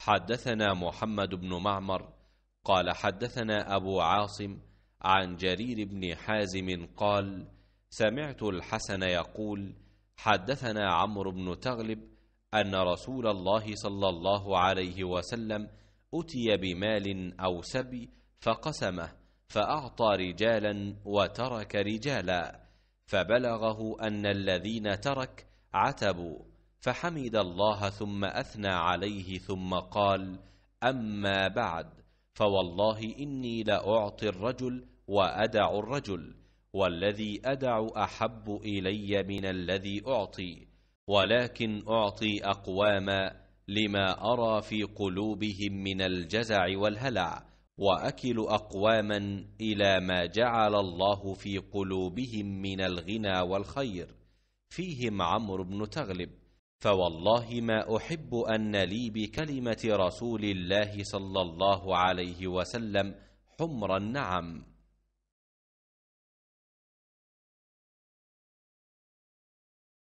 حدثنا محمد بن معمر قال حدثنا أبو عاصم عن جرير بن حازم قال سمعت الحسن يقول حدثنا عمرو بن تغلب أن رسول الله صلى الله عليه وسلم أتي بمال أو سبي فقسمه فأعطى رجالا وترك رجالا فبلغه أن الذين ترك عتبوا فحمد الله ثم اثنى عليه ثم قال اما بعد فوالله اني لاعطي الرجل وادع الرجل والذي ادع احب الي من الذي اعطي ولكن اعطي اقواما لما ارى في قلوبهم من الجزع والهلع واكل اقواما الى ما جعل الله في قلوبهم من الغنى والخير فيهم عمرو بن تغلب فوالله ما احب ان لي بكلمه رسول الله صلى الله عليه وسلم حمر النعم